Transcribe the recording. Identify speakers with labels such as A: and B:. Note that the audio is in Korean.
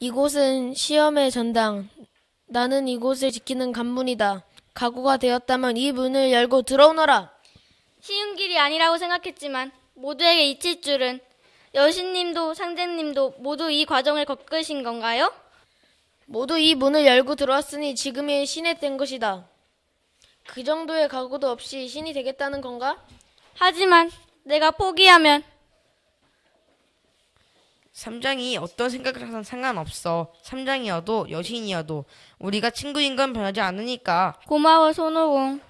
A: 이곳은 시험의 전당. 나는 이곳을 지키는 간문이다. 각오가 되었다면 이 문을 열고 들어오너라.
B: 쉬운 길이 아니라고 생각했지만 모두에게 잊힐 줄은 여신님도
A: 상제님도 모두 이 과정을 겪으신 건가요? 모두 이 문을 열고 들어왔으니 지금이 신에된 것이다. 그 정도의 각오도 없이 신이 되겠다는 건가? 하지만 내가 포기하면
C: 3장이 어떤 생각을 하든 상관없어. 3장이어도 여신이어도 우리가 친구인 건 변하지 않으니까.
D: 고마워, 손오공.